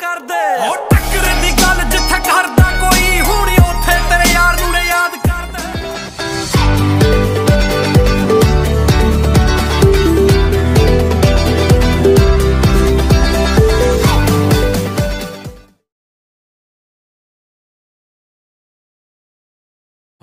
ਕਰਦੇ ਹੋ ਟੱਕਰ ਦੀ ਗੱਲ ਜਿੱਥੇ ਕਰਦਾ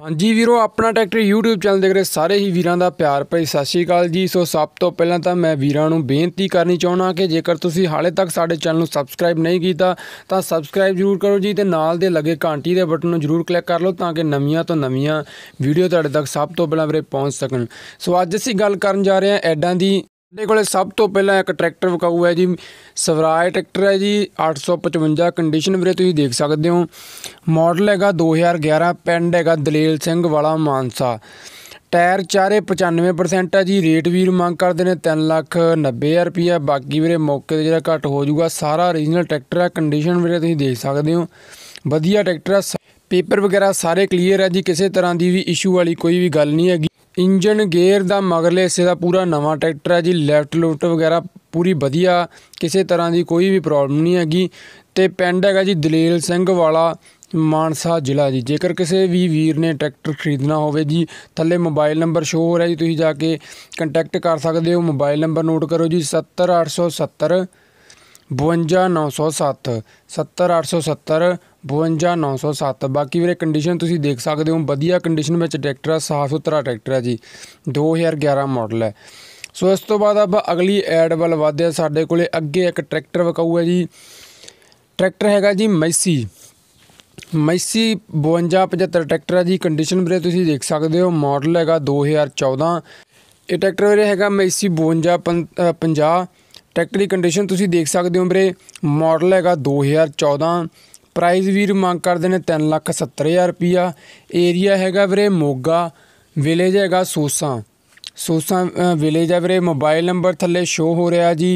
ਹਾਂਜੀ ਵੀਰੋ ਆਪਣਾ ਟਰੈਕਟਰ YouTube ਚੈਨਲ ਦੇਖ ਰਹੇ ਸਾਰੇ ਹੀ ਵੀਰਾਂ ਦਾ ਪਿਆਰ ਭਰੀ ਸਤਿ ਸ਼੍ਰੀ ਅਕਾਲ ਜੀ ਸੋ ਸਭ ਤੋਂ ਪਹਿਲਾਂ ਤਾਂ ਮੈਂ ਵੀਰਾਂ ਨੂੰ ਬੇਨਤੀ ਕਰਨੀ ਚਾਹੁੰਦਾ ਕਿ ਜੇਕਰ ਤੁਸੀਂ ਹਾਲੇ ਤੱਕ ਸਾਡੇ ਚੈਨਲ ਨੂੰ ਸਬਸਕ੍ਰਾਈਬ ਨਹੀਂ ਕੀਤਾ ਤਾਂ ਸਬਸਕ੍ਰਾਈਬ ਜ਼ਰੂਰ ਕਰੋ ਜੀ ਤੇ ਨਾਲ ਦੇ ਲੱਗੇ ਘੰਟੀ ਦੇ ਬਟਨ ਨੂੰ ਜ਼ਰੂਰ ਕਲਿੱਕ ਕਰ ਲਓ ਤਾਂ ਕਿ ਨਵੀਆਂ ਤੋਂ ਨਵੀਆਂ ਵੀਡੀਓ ਤੁਹਾਡੇ ਤੱਕ ਸਭ ਤੋਂ ਪਹਿਲਾਂ ਵੀਰੇ ਪਹੁੰਚ ਸਕਣ ਸੋ ਅੱਜ ਅਸੀਂ ਗੱਲ ਕਰਨ ਜਾ ਰਹੇ ਹਾਂ ਐਡਾਂ ਦੀ ਦੇ ਕੋਲੇ ਸਭ ਤੋਂ ਪਹਿਲਾਂ ਇੱਕ ਟਰੈਕਟਰ ਵਿਕਾਊ ਹੈ ਜੀ ਸਵਰਾਜ ਟਰੈਕਟਰ ਹੈ ਜੀ 855 ਕੰਡੀਸ਼ਨ ਵੀਰੇ ਤੁਸੀਂ ਦੇਖ ਸਕਦੇ ਹੋ ਮਾਡਲ ਹੈਗਾ 2011 ਪਿੰਡ ਹੈਗਾ ਦਲੇਲ ਸਿੰਘ ਵਾਲਾ ਮਾਨਸਾ ਟਾਇਰ ਚਾਰੇ 95% ਹੈ ਜੀ ਰੇਟ ਵੀਰ ਮੰਗ ਕਰਦੇ ਨੇ 3 ਲੱਖ 90000 ਰੁਪਇਆ ਬਾਕੀ ਵੀਰੇ ਮੌਕੇ ਤੇ ਜਿਹੜਾ ਘੱਟ ਹੋ ਜਾਊਗਾ ਸਾਰਾ origignal ਟਰੈਕਟਰ ਹੈ ਕੰਡੀਸ਼ਨ ਵੀਰੇ ਤੁਸੀਂ ਦੇਖ ਸਕਦੇ ਹੋ ਵਧੀਆ ਟਰੈਕਟਰ ਹੈ ਪੇਪਰ ਵਗੈਰਾ ਸਾਰੇ ਕਲੀਅਰ ਹੈ ਜੀ ਕਿਸੇ ਤਰ੍ਹਾਂ ਦੀ ਵੀ ਇਸ਼ੂ ਵਾਲੀ ਕੋਈ ਵੀ ਗੱਲ ਨਹੀਂ ਹੈਗੀ ਇੰਜਨ ਗੇਅਰ ਦਾ ਮਗਰਲੇ ਹਿੱਸੇ ਦਾ ਪੂਰਾ ਨਵਾਂ ਟਰੈਕਟਰ ਹੈ ਜੀ ਲੈਫਟ ਲੋਟ ਵਗੈਰਾ ਪੂਰੀ ਵਧੀਆ ਕਿਸੇ ਤਰ੍ਹਾਂ ਦੀ ਕੋਈ ਵੀ ਪ੍ਰੋਬਲਮ ਨਹੀਂ ਹੈਗੀ ਤੇ ਪਿੰਡ ਹੈਗਾ ਜੀ ਦਲੇਲ ਸਿੰਘ ਵਾਲਾ ਮਾਨਸਾ ਜ਼ਿਲ੍ਹਾ ਜੀ ਜੇਕਰ ਕਿਸੇ ਵੀ ਵੀਰ ਨੇ ਟਰੈਕਟਰ ਖਰੀਦਣਾ ਹੋਵੇ ਜੀ ਥੱਲੇ ਮੋਬਾਈਲ ਨੰਬਰ ਸ਼ੋ ਹੋ ਰਿਹਾ ਜੀ ਤੁਸੀਂ ਜਾ ਕੇ ਕੰਟੈਕਟ ਕਰ ਸਕਦੇ ਹੋ ਮੋਬਾਈਲ ਨੰਬਰ ਨੋਟ ਕਰੋ ਜੀ 70870 52907 70870 52907 ਬਾਕੀ ਵੀਰੇ ਕੰਡੀਸ਼ਨ ਤੁਸੀਂ ਦੇਖ ਸਕਦੇ ਹੋ ਵਧੀਆ ਕੰਡੀਸ਼ਨ ਵਿੱਚ ਟਰੈਕਟਰ ਆ ਸਾਫ ਸੁਥਰਾ ਟਰੈਕਟਰ ਆ ਜੀ 2011 ਮਾਡਲ ਹੈ ਸੋ ਇਸ ਤੋਂ ਬਾਅਦ ਆਪਾਂ ਅਗਲੀ ਐਡ ਵੱਲ ਵਧਦੇ ਸਾਡੇ ਕੋਲੇ ਅੱਗੇ ਇੱਕ ਟਰੈਕਟਰ ਵਿਕਾਊ ਹੈ ਜੀ ਟਰੈਕਟਰ ਹੈਗਾ ਜੀ ਮੈਸੀ ਮੈਸੀ 5275 ਟਰੈਕਟਰ ਹੈ ਜੀ ਕੰਡੀਸ਼ਨ ਵੀਰੇ ਤੁਸੀਂ ਦੇਖ ਸਕਦੇ ਹੋ ਮਾਡਲ ਹੈਗਾ 2014 ਇਹ ਟਰੈਕਟਰ ਵੀਰੇ ਹੈਗਾ ਮੈਸੀ 5250 ਟਰੈਕਟਰ ਦੀ ਕੰਡੀਸ਼ਨ ਤੁਸੀਂ ਦੇਖ ਸਕਦੇ ਹੋ ਵੀਰੇ ਮਾਡਲ ਹੈਗਾ 2014 ਪ੍ਰਾਈਜ਼ ਵੀਰ ਮੰਗ ਕਰਦੇ ਨੇ 3 ਲੱਖ 70000 ਰੁਪਿਆ ਏਰੀਆ ਹੈਗਾ ਵੀਰੇ ਮੋਗਾ ਵਿਲੇਜ ਹੈਗਾ ਸੋਸਾ ਸੋਸਾ ਵਿਲੇਜ ਹੈ ਵੀਰੇ ਮੋਬਾਈਲ ਨੰਬਰ ਥੱਲੇ ਸ਼ੋ ਹੋ ਰਿਹਾ ਜੀ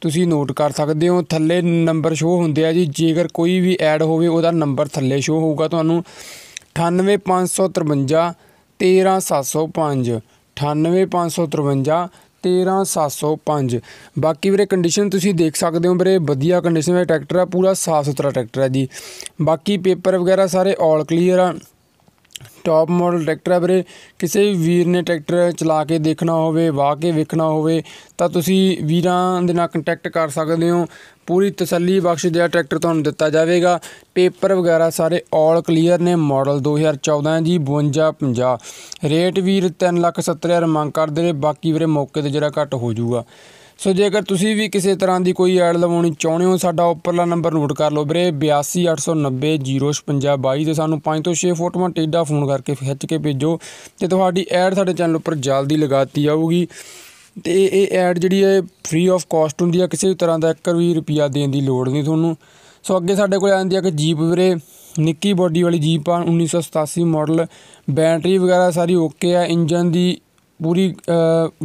ਤੁਸੀਂ ਨੋਟ ਕਰ ਸਕਦੇ ਹੋ ਥੱਲੇ ਨੰਬਰ ਸ਼ੋ ਹੁੰਦੇ ਆ ਜੀ ਜੇਕਰ ਕੋਈ ਵੀ ਐਡ ਹੋਵੇ ਉਹਦਾ ਨੰਬਰ ਥੱਲੇ ਸ਼ੋ ਹੋਊਗਾ ਤੁਹਾਨੂੰ 98553 13705 98553 13705 ਬਾਕੀ ਵੀਰੇ ਕੰਡੀਸ਼ਨ ਤੁਸੀਂ ਦੇਖ ਸਕਦੇ ਹੋ ਵੀਰੇ ਵਧੀਆ ਕੰਡੀਸ਼ਨ ਦਾ ਟਰੈਕਟਰ ਆ ਪੂਰਾ ਸਾਫ ਸੁਥਰਾ ਟਰੈਕਟਰ ਆ ਜੀ ਬਾਕੀ ਪੇਪਰ ਵਗੈਰਾ ਸਾਰੇ ਆਲ ਕਲੀਅਰ ਆ ਟਾਪ ਮਾਡਲ ਟਰੈਕਟਰ ਹੈ ਵੀਰੇ ਕਿਸੇ ਵੀਰ ਨੇ ਟਰੈਕਟਰ ਚਲਾ ਕੇ ਦੇਖਣਾ ਹੋਵੇ ਵਾਕੇ ਕੇ ਵੇਖਣਾ ਹੋਵੇ ਤਾਂ ਤੁਸੀਂ ਵੀਰਾਂ ਦੇ ਨਾਲ ਕੰਟੈਕਟ ਕਰ ਸਕਦੇ ਹੋ ਪੂਰੀ ਤਸੱਲੀ ਬਖਸ਼ ਜਿਹਾ ਟਰੈਕਟਰ ਤੁਹਾਨੂੰ ਦਿੱਤਾ ਜਾਵੇਗਾ ਪੇਪਰ ਵਗੈਰਾ ਸਾਰੇ ਆਲ ਕਲੀਅਰ ਨੇ ਮਾਡਲ 2014 ਜੀ 5250 ਰੇਟ ਵੀਰ 370000 ਮੰਗ ਕਰਦੇ ਨੇ ਬਾਕੀ ਵੀਰੇ ਮੌਕੇ ਤੇ ਜਰਾ ਘੱਟ ਹੋ ਜਾਊਗਾ ਸੋ ਜੇਕਰ ਤੁਸੀਂ ਵੀ ਕਿਸੇ ਤਰ੍ਹਾਂ ਦੀ ਕੋਈ ਐਡ ਲਵਾਉਣੀ ਚਾਹੁੰਦੇ ਹੋ ਸਾਡਾ ਉੱਪਰਲਾ ਨੰਬਰ ਨੋਟ ਕਰ ਲਓ ਵੀਰੇ 8289005622 ਤੇ ਸਾਨੂੰ 5 ਤੋਂ 6 ਫੋਟੋਆਂ ਟੇਡਾ ਫੋਨ ਕਰਕੇ ਖਿੱਚ ਕੇ ਭੇਜੋ ਤੇ ਤੁਹਾਡੀ ਐਡ ਸਾਡੇ ਚੈਨਲ ਉੱਪਰ ਜਲਦੀ ਲਗਾਤੀ ਜਾਊਗੀ ਤੇ ਇਹ ਐਡ ਜਿਹੜੀ ਹੈ ਫ੍ਰੀ ਆਫ ਕਾਸਟ ਹੁੰਦੀ ਹੈ ਕਿਸੇ ਵੀ ਤਰ੍ਹਾਂ ਦਾ ਇੱਕ ਵੀ ਰੁਪਿਆ ਦੇਣ ਦੀ ਲੋੜ ਨਹੀਂ ਤੁਹਾਨੂੰ ਸੋ ਅੱਗੇ ਸਾਡੇ ਕੋਲ ਆ ਜਾਂਦੀ ਹੈ ਕਿ ਜੀਪ ਵੀਰੇ ਨਿੱਕੀ ਬੋਡੀ ਵਾਲੀ ਜੀਪ ਆ 1987 ਮਾਡਲ ਬੈਟਰੀ ਵਗੈਰਾ ਸਾਰੀ ਓਕੇ ਆ ਇੰਜਨ ਦੀ ਪੂਰੀ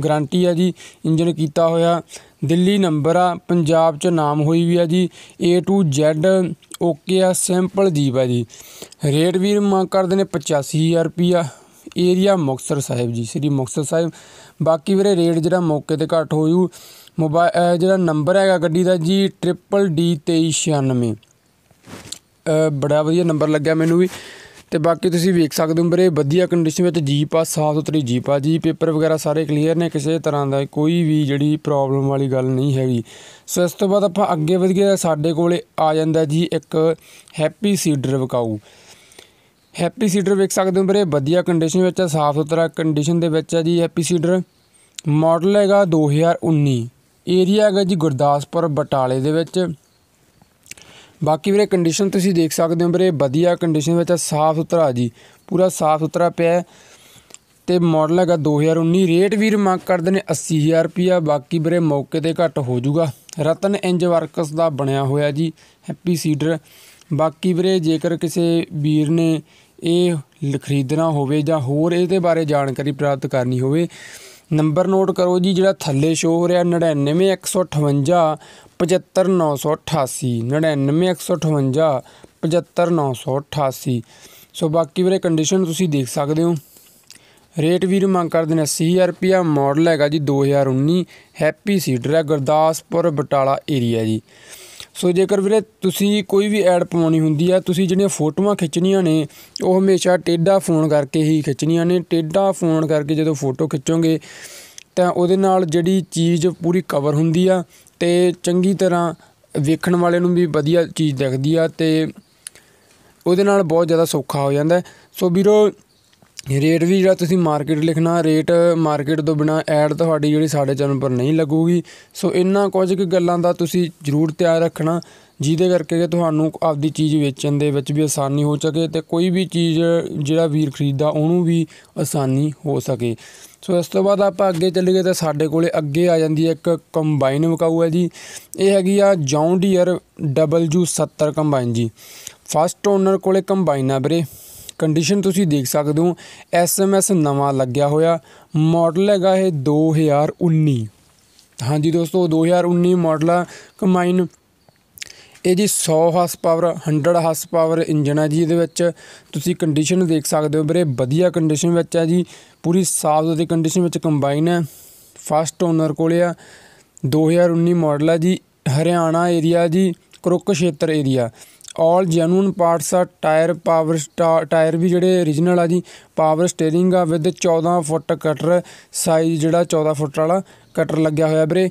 ਗਾਰੰਟੀ ਆ ਜੀ ਇੰਜਨ ਕੀਤਾ ਹੋਇਆ ਦਿੱਲੀ ਨੰਬਰ ਆ ਪੰਜਾਬ ਚ ਨਾਮ ਹੋਈ ਵੀ ਆ ਜੀ A to Z ਓਕੇ ਆ ਸਿੰਪਲ ਜੀਪ ਆ ਜੀ ਰੇਟ ਵੀਰ ਮੰਗ ਕਰਦੇ ਨੇ 85000 ਰੁਪਿਆ ਏਰੀਆ ਮੁਕਸਰ ਸਾਹਿਬ ਜੀ ਸ੍ਰੀ ਮੁਕਸਰ ਸਾਹਿਬ ਬਾਕੀ ਵੀਰੇ ਰੇਟ ਜਿਹੜਾ ਮੌਕੇ ਤੇ ਘੱਟ ਹੋਊ ਮੋਬਾਈਲ ਜਿਹੜਾ ਨੰਬਰ ਹੈਗਾ ਗੱਡੀ ਦਾ ਜੀ 3332396 ਬੜਾ ਵਧੀਆ ਨੰਬਰ ਲੱਗਿਆ ਮੈਨੂੰ ਵੀ ਤੇ ਬਾਕੀ ਤੁਸੀਂ ਵੇਖ ਸਕਦੇ ਹੋ ਵੀਰੇ ਵਧੀਆ ਕੰਡੀਸ਼ਨ ਵਿੱਚ ਜੀਪ ਆ ਸਾਫ ਸੁਥਰੀ ਜੀਪ ਆ ਜੀ ਪੇਪਰ ਵਗੈਰਾ ਸਾਰੇ ਕਲੀਅਰ ਨੇ ਕਿਸੇ ਤਰ੍ਹਾਂ ਦਾ ਕੋਈ ਵੀ ਜਿਹੜੀ ਪ੍ਰੋਬਲਮ ਵਾਲੀ ਗੱਲ ਨਹੀਂ ਹੈਗੀ ਸੋ ਇਸ ਤੋਂ ਬਾਅਦ ਆਪਾਂ ਅੱਗੇ ਵਧੀਆ ਸਾਡੇ ਕੋਲੇ ਆ ਜਾਂਦਾ ਜੀ ਇੱਕ ਹੈਪੀ ਸੀਡਰ ਵਿਕਾਊ ਹੈਪੀ ਸੀਡਰ ਵੇਖ ਸਕਦੇ ਹੋ ਵੀਰੇ ਵਧੀਆ ਕੰਡੀਸ਼ਨ ਵਿੱਚ ਹੈ ਸਾਫ ਸੁਥਰਾ ਕੰਡੀਸ਼ਨ ਦੇ ਵਿੱਚ ਹੈ ਜੀ ਹੈਪੀ ਸੀਡਰ ਮਾਡਲ ਹੈਗਾ 2019 ਏਰੀਆ ਹੈਗਾ ਜੀ ਗੁਰਦਾਸਪੁਰ ਬਟਾਲੇ ਦੇ ਵਿੱਚ ਬਾਕੀ ਵੀਰੇ ਕੰਡੀਸ਼ਨ ਤੁਸੀਂ ਦੇਖ ਸਕਦੇ ਹੋ ਵੀਰੇ ਵਧੀਆ ਕੰਡੀਸ਼ਨ ਵਿੱਚ ਹੈ ਸਾਫ ਸੁਥਰਾ ਜੀ ਪੂਰਾ ਸਾਫ ਸੁਥਰਾ ਪਿਆ ਹੈ ਤੇ ਮਾਡਲ ਹੈਗਾ 2019 ਰੇਟ ਵੀਰ ਮੰਗ ਕਰਦੇ ਨੇ 80000 ਰੁਪਿਆ ਬਾਕੀ ਵੀਰੇ ਮੌਕੇ ਤੇ ਘੱਟ ਹੋ ਜਾਊਗਾ ਰਤਨ ਇੰਜ ਵਰਕਸ ਦਾ ਬਣਿਆ ਹੋਇਆ ਜੀ ਹੈਪੀ ਸੀਡਰ ਬਾਕੀ ਵੀਰੇ ਜੇਕਰ ਕਿਸੇ ਵੀਰ ਨੇ ਇਹ ਖਰੀਦਣਾ ਹੋਵੇ ਜਾਂ ਹੋਰ ਇਹਦੇ ਬਾਰੇ ਜਾਣਕਾਰੀ ਪ੍ਰਾਪਤ ਕਰਨੀ ਹੋਵੇ ਨੰਬਰ ਨੋਟ ਕਰੋ ਜੀ ਜਿਹੜਾ ਥੱਲੇ ਸ਼ੋ ਹੋ ਰਿਹਾ 99158 75988 99158 75988 ਸੋ ਬਾਕੀ ਵੀਰੇ ਕੰਡੀਸ਼ਨ ਤੁਸੀਂ ਦੇਖ ਸਕਦੇ ਹੋ ਰੇਟ ਵੀਰ ਮੰਗ ਕਰਦੇ ਨੇ 80000 ਰੁਪਿਆ ਮਾਡਲ ਹੈਗਾ ਜੀ 2019 ਹੈਪੀ ਸੀਡਰ ਹੈ ਗੁਰਦਾਸਪੁਰ ਬਟਾਲਾ ਏਰੀਆ ਜੀ ਸੋ ਜੇਕਰ ਵੀਰੇ ਤੁਸੀਂ ਕੋਈ ਵੀ ਐਡ ਪਾਉਣੀ ਹੁੰਦੀ ਆ ਤੁਸੀਂ ਜਿਹੜੀਆਂ ਫੋਟੋਆਂ ਖਿੱਚਣੀਆਂ ਨੇ ਉਹ ਹਮੇਸ਼ਾ ਟੇਡਾ ਫੋਨ ਕਰਕੇ ਹੀ ਖਿੱਚਣੀਆਂ ਨੇ ਟੇਡਾ ਫੋਨ ਕਰਕੇ ਜਦੋਂ ਫੋਟੋ ਖਿੱਚੋਗੇ ਤਾਂ ਉਹਦੇ ਨਾਲ ਜਿਹੜੀ ਚੀਜ਼ ਪੂਰੀ ਕਵਰ ਹੁੰਦੀ ਆ ਤੇ ਚੰਗੀ ਤਰ੍ਹਾਂ ਵੇਖਣ ਵਾਲੇ ਨੂੰ ਵੀ ਵਧੀਆ ਚੀਜ਼ ਦਿਖਦੀ ਆ ਤੇ ਉਹਦੇ ਨਾਲ ਬਹੁਤ ਜ਼ਿਆਦਾ ਸੌਖਾ ਹੋ ਜਾਂਦਾ ਸੋ ਵੀਰੋ ਰੇਟ ਵੀ ਜਿਹੜਾ ਤੁਸੀਂ ਮਾਰਕੀਟ ਲਿਖਣਾ ਰੇਟ ਮਾਰਕੀਟ ਤੋਂ ਬਿਨਾ ਐਡ ਤੁਹਾਡੀ ਜਿਹੜੀ ਸਾਡੇ ਚੈਨਲ ਪਰ ਨਹੀਂ ਲੱਗੂਗੀ ਸੋ ਇੰਨਾ ਕੁਝ ਕਿ ਗੱਲਾਂ ਦਾ ਤੁਸੀਂ ਜ਼ਰੂਰ ਤਿਆਰ ਰੱਖਣਾ ਜਿਹਦੇ ਕਰਕੇ ਕਿ ਤੁਹਾਨੂੰ ਆਪਦੀ ਚੀਜ਼ ਵੇਚਣ ਦੇ ਵਿੱਚ ਵੀ ਆਸਾਨੀ ਹੋ ਸਕੇ ਤੇ ਕੋਈ ਵੀ ਚੀਜ਼ ਜਿਹੜਾ ਵੀਰ ਖਰੀਦਦਾ ਉਹਨੂੰ ਵੀ ਆਸਾਨੀ ਹੋ ਸਕੇ ਸੋ ਇਸ ਤੋਂ ਬਾਅਦ ਆਪਾਂ ਅੱਗੇ ਚੱਲ ਗਏ ਤਾਂ ਸਾਡੇ ਕੋਲੇ ਅੱਗੇ ਆ ਜਾਂਦੀ ਹੈ ਇੱਕ ਕੰਬਾਈਨ ਵਕਾਊ ਹੈ ਜੀ ਇਹ ਹੈਗੀ ਆ ਜੌਂਡੀਅਰ WU70 ਕੰਬਾਈਨ ਜੀ ਫਸਟ ਓਨਰ ਕੋਲੇ ਕੰਬਾਈਨ ਆ ਵੀਰੇ ਕੰਡੀਸ਼ਨ ਤੁਸੀਂ ਦੇਖ ਸਕਦੇ ਹੋ ਐਸਐਮਐਸ ਨਵਾਂ ਲੱਗਿਆ ਹੋਇਆ ਮਾਡਲ ਹੈਗਾ ਇਹ 2019 ਹਾਂਜੀ ਦੋਸਤੋ 2019 ਮਾਡਲ ਆ ਕੰਬਾਈਨ ਇਹ ਜੀ 100 horse power 100 horse power engine ਹੈ ਜੀ ਇਹਦੇ ਵਿੱਚ ਤੁਸੀਂ ਕੰਡੀਸ਼ਨ ਦੇਖ ਸਕਦੇ ਹੋ ਵੀਰੇ ਵਧੀਆ ਕੰਡੀਸ਼ਨ ਵਿੱਚ ਹੈ ਜੀ ਪੂਰੀ ਸਾਫ ਦੇ ਕੰਡੀਸ਼ਨ ਵਿੱਚ ਕੰਬਾਈਨ ਹੈ ਫਸਟ ਓਨਰ ਕੋਲੇ ਆ 2019 ਮਾਡਲ ਹੈ ਜੀ ਹਰਿਆਣਾ ਏਰੀਆ ਜੀ Kurukshetra area all genuine parts ਆ ਟਾਇਰ ਪਾਵਰ ਟਾਇਰ ਵੀ ਜਿਹੜੇ origignal ਆ ਜੀ ਪਾਵਰ ਸਟੀering ਆ ਵਿਦ 14 ਫੁੱਟ ਕਟਰ ਸਾਈਜ਼ ਜਿਹੜਾ 14 ਫੁੱਟ ਵਾਲਾ ਕਟਰ ਲੱਗਿਆ ਹੋਇਆ ਵੀਰੇ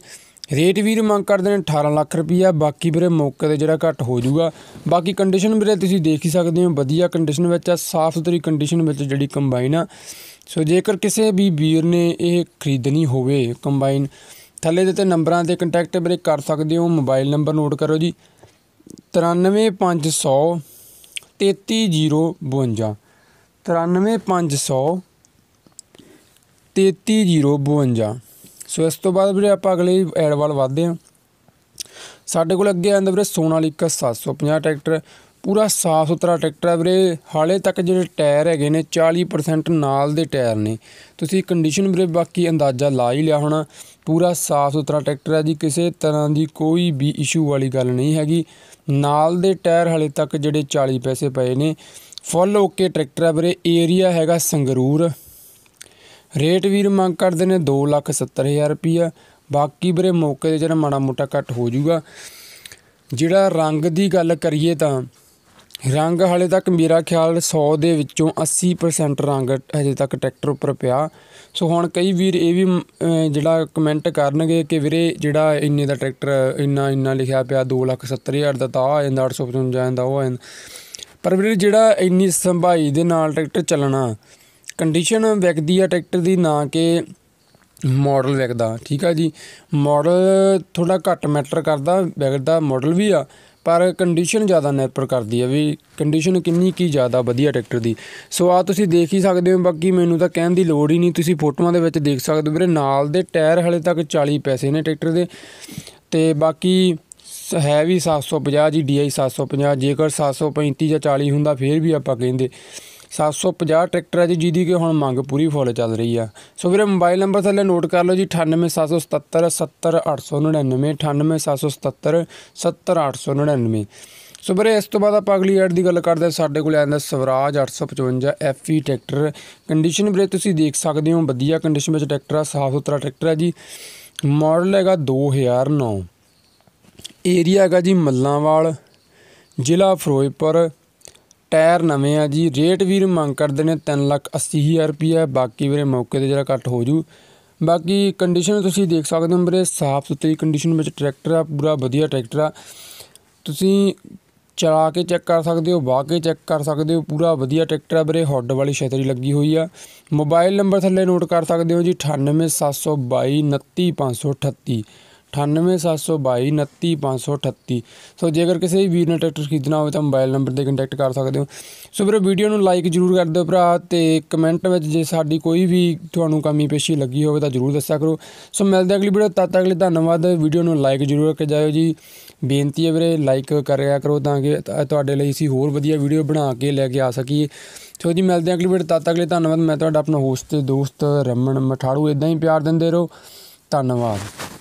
ਰੇਟ ਵੀਰ ਮੰਗ ਕਰਦੇ ਨੇ 18 ਲੱਖ ਰੁਪਈਆ ਬਾਕੀ ਵੀਰੇ ਮੌਕੇ ਤੇ ਜਿਹੜਾ ਘੱਟ ਹੋ ਜਾਊਗਾ ਬਾਕੀ ਕੰਡੀਸ਼ਨ ਵੀਰੇ ਤੁਸੀਂ ਦੇਖ ਹੀ ਸਕਦੇ ਹੋ ਵਧੀਆ ਕੰਡੀਸ਼ਨ ਵਿੱਚ ਆ ਸਾਫ਼ ਸੁਥਰੀ ਕੰਡੀਸ਼ਨ ਵਿੱਚ ਜਿਹੜੀ ਕੰਬਾਈਨ ਆ ਸੋ ਜੇਕਰ ਕਿਸੇ ਵੀ ਵੀਰ ਨੇ ਇਹ ਖਰੀਦਣੀ ਹੋਵੇ ਕੰਬਾਈਨ ਥੱਲੇ ਦਿੱਤੇ ਨੰਬਰਾਂ ਤੇ ਕੰਟੈਕਟ ਵੀਰੇ ਕਰ ਸਕਦੇ ਹੋ ਮੋਬਾਈਲ ਨੰਬਰ ਨੋਟ ਕਰੋ ਜੀ ਤਰਾਨਵੇਂ ਸੋ ਇਸ ਤੋਂ ਬਾਅਦ ਵੀਰੇ ਆਪਾਂ ਅਗਲੇ ਐਡ ਵੱਲ ਵਧਦੇ ਹਾਂ ਸਾਡੇ ਕੋਲ ਅੱਗੇ ਆਂਦਾ ਵੀਰੇ ਸੋਨਾਲੀਕਾ 750 ਟਰੈਕਟਰ ਪੂਰਾ ਸਾਫ ਸੁਥਰਾ ਟਰੈਕਟਰ ਹੈ ਵੀਰੇ ਹਾਲੇ ਤੱਕ ਜਿਹੜੇ ਟਾਇਰ ਹੈਗੇ ਨੇ 40% ਨਾਲ ਦੇ ਟਾਇਰ ਨੇ ਤੁਸੀਂ ਕੰਡੀਸ਼ਨ ਵੀਰੇ ਬਾਕੀ ਅੰਦਾਜ਼ਾ ਲਾ ਹੀ ਲਿਆ ਹੋਣਾ ਪੂਰਾ ਸਾਫ ਸੁਥਰਾ ਟਰੈਕਟਰ ਹੈ ਜੀ ਕਿਸੇ ਤਰ੍ਹਾਂ ਦੀ ਕੋਈ ਵੀ ਇਸ਼ੂ ਵਾਲੀ ਗੱਲ ਨਹੀਂ ਹੈਗੀ ਨਾਲ ਦੇ ਟਾਇਰ ਹਾਲੇ ਤੱਕ ਜਿਹੜੇ 40 ਪੈਸੇ ਪਏ ਨੇ ਫੁੱਲ ਓਕੇ ਟਰੈਕਟਰ ਹੈ ਵੀਰੇ ਏਰੀਆ ਹੈਗਾ ਸੰਗਰੂਰ ਰੇਟ ਵੀਰ ਮੰਗ ਕਰਦੇ ਨੇ 2,70,000 ਰੁਪਇਆ ਬਾਕੀ ਵੀਰੇ ਮੌਕੇ ਦੇ ਜਿਹੜਾ ਮਾੜਾ ਮੋਟਾ ਕੱਟ ਹੋ ਜਾਊਗਾ ਜਿਹੜਾ ਰੰਗ ਦੀ ਗੱਲ ਕਰੀਏ ਤਾਂ ਰੰਗ ਹਾਲੇ ਤੱਕ ਮੇਰਾ ਖਿਆਲ 100 ਦੇ ਵਿੱਚੋਂ 80% ਰੰਗ ਹਜੇ ਤੱਕ ਟਰੈਕਟਰ ਉੱਪਰ ਪਿਆ ਸੋ ਹੁਣ ਕਈ ਵੀਰ ਇਹ ਵੀ ਜਿਹੜਾ ਕਮੈਂਟ ਕਰਨਗੇ ਕਿ ਵੀਰੇ ਜਿਹੜਾ ਇੰਨੇ ਦਾ ਟਰੈਕਟਰ ਇੰਨਾ ਇੰਨਾ ਲਿਖਿਆ ਪਿਆ 270000 ਦਾ ਤਾਂ ਆ ਜਾਂਦਾ 855 ਜਾਂਦਾ ਉਹ ਆ ਪਰ ਵੀਰੇ ਜਿਹੜਾ ਇੰਨੀ ਸੰਭਾਈ ਦੇ ਨਾਲ ਟਰੈਕਟਰ ਚੱਲਣਾ ਕੰਡੀਸ਼ਨ ਵਿਕਦੀ ਆ ਟਰੈਕਟਰ ਦੀ ਨਾ ਕਿ ਮਾਡਲ ਵਿਕਦਾ ਠੀਕ ਆ ਜੀ ਮਾਡਲ ਥੋੜਾ ਘੱਟ ਮੈਟਰ ਕਰਦਾ ਵਿਕਦਾ ਮਾਡਲ ਵੀ ਆ ਪਰ ਕੰਡੀਸ਼ਨ ਜ਼ਿਆਦਾ ਨਿਰਪਰ ਕਰਦੀ ਹੈ ਵੀ ਕੰਡੀਸ਼ਨ ਕਿੰਨੀ ਕੀ ਜ਼ਿਆਦਾ ਵਧੀਆ ਟਰੈਕਟਰ ਦੀ ਸੋ ਆ ਤੁਸੀਂ ਦੇਖ ਹੀ ਸਕਦੇ ਹੋ ਬਾਕੀ ਮੈਨੂੰ ਤਾਂ ਕਹਿਣ ਦੀ ਲੋੜ ਹੀ ਨਹੀਂ ਤੁਸੀਂ ਫੋਟੋਆਂ ਦੇ ਵਿੱਚ ਦੇਖ ਸਕਦੇ ਹੋ ਵੀਰੇ ਨਾਲ ਦੇ ਟਾਇਰ ਹਲੇ ਤੱਕ 40 ਪੈਸੇ ਨੇ ਟਰੈਕਟਰ ਦੇ ਤੇ ਬਾਕੀ ਹੈ ਵੀ 750 ਜੀ ਡੀਆਈ 750 ਜੇਕਰ 735 ਜਾਂ 40 ਹੁੰਦਾ ਫੇਰ ਵੀ ਆਪਾਂ ਕਹਿੰਦੇ 750 ਟਰੈਕਟਰ ਹੈ ਜੀ ਜਿਹਦੀ ਕਿ ਹੁਣ ਮੰਗ ਪੂਰੀ ਫੁੱਲ ਚੱਲ ਰਹੀ ਆ ਸੋ ਵੀਰੇ ਮੋਬਾਈਲ ਨੰਬਰ ਥੱਲੇ ਨੋਟ ਕਰ ਲਓ ਜੀ 98777 70899 98777 70899 ਸੋ ਵੀਰੇ ਇਸ ਤੋਂ ਬਾਅਦ ਆਪਾਂ ਅਗਲੀ ਐਡ ਦੀ ਗੱਲ ਕਰਦੇ ਸਾਡੇ ਕੋਲ ਆਂਦਾ ਸਵਰਾਜ 855 FE ਟਰੈਕਟਰ ਕੰਡੀਸ਼ਨ ਵੀਰੇ ਤੁਸੀਂ ਦੇਖ ਸਕਦੇ ਹੋ ਵਧੀਆ ਕੰਡੀਸ਼ਨ ਵਿੱਚ ਟਰੈਕਟਰ ਆ ਸਾਫ ਸੁਥਰਾ ਟਰੈਕਟਰ ਹੈ ਜੀ ਮਾਡਲ ਹੈਗਾ 2009 ਏਰੀਆ ਹੈਗਾ ਜੀ ਮੱਲਾਂਵਾਲ ਜ਼ਿਲ੍ਹਾ ਫਿਰੋਜ਼ਪੁਰ ਟਾਇਰ ਨਵੇਂ ਆ ਜੀ ਰੇਟ ਵੀਰ ਮੰਗ ਕਰਦੇ ਨੇ 3 ਲੱਖ 80 ਹਜ਼ਾਰ ਰੁਪਏ ਬਾਕੀ ਵੀਰੇ ਮੌਕੇ ਤੇ ਜਿਹੜਾ ਕੱਟ ਹੋ ਜੂ ਬਾਕੀ ਕੰਡੀਸ਼ਨ ਤੁਸੀਂ ਦੇਖ ਸਕਦੇ ਹੋ ਵੀਰੇ ਸਾਫ ਸੁਥਰੀ ਕੰਡੀਸ਼ਨ ਵਿੱਚ ਟਰੈਕਟਰ ਆ ਪੂਰਾ ਵਧੀਆ ਟਰੈਕਟਰ ਆ ਤੁਸੀਂ ਚਲਾ ਕੇ ਚੈੱਕ ਕਰ ਸਕਦੇ ਹੋ ਵਾਹ ਕੇ ਚੈੱਕ ਕਰ ਸਕਦੇ ਹੋ ਪੂਰਾ ਵਧੀਆ ਟਰੈਕਟਰ ਆ ਵੀਰੇ ਹੌਡ ਵਾਲੀ ਛਤਰੀ ਲੱਗੀ ਹੋਈ ਆ ਮੋਬਾਈਲ ਨੰਬਰ ਥੱਲੇ ਨੋਟ ਕਰ ਸਕਦੇ ਹੋ ਜੀ 9872299538 98 ਸੋ ਜੇਕਰ ਕਿਸੇ ਵੀ ਵੀਰ ਨੇ ਟਰੈਕਟਰ ਖਰੀਦਣਾ ਹੋਵੇ ਤਾਂ ਮੋਬਾਈਲ ਨੰਬਰ ਤੇ ਕੰਟੈਕਟ ਕਰ ਸਕਦੇ ਹੋ ਸੋ ਵੀਰੋ ਵੀਡੀਓ ਨੂੰ ਲਾਈਕ ਜਰੂਰ ਕਰ ਦਿਓ ਭਰਾ ਤੇ ਕਮੈਂਟ ਵਿੱਚ ਜੇ ਸਾਡੀ ਕੋਈ ਵੀ ਤੁਹਾਨੂੰ ਕਮੀ ਪੇਸ਼ੀ ਲੱਗੀ ਹੋਵੇ ਤਾਂ ਜਰੂਰ ਦੱਸਿਆ ਕਰੋ ਸੋ ਮਿਲਦੇ ਅਗਲੀ ਵੀਡੀਓ ਤਦ ਤੱਕ ਲਈ ਧੰਨਵਾਦ ਵੀਡੀਓ ਨੂੰ ਲਾਈਕ ਜਰੂਰ ਕਰ ਜਾਇਓ ਜੀ ਬੇਨਤੀ ਹੈ ਵੀਰੇ ਲਾਈਕ ਕਰਿਆ ਕਰੋ ਤਾਂ ਕਿ ਤੁਹਾਡੇ ਲਈ ਅਸੀਂ ਹੋਰ ਵਧੀਆ ਵੀਡੀਓ ਬਣਾ ਕੇ ਲੈ ਕੇ ਆ ਸਕੀਏ ਸੋ ਜੀ ਮਿਲਦੇ ਅਗਲੀ ਵੀਡੀਓ ਤਦ ਤੱਕ ਲਈ ਧੰਨਵਾਦ ਮੈਂ ਤੁਹਾਡਾ ਆਪਣਾ ਹੋਸਟ ਤੇ ਦੋਸਤ ਰਮਨ ਮਠਾੜੂ ਇਦਾਂ ਹੀ ਪਿਆਰ ਦਿੰਦੇ ਰਹੋ ਧੰਨਵਾਦ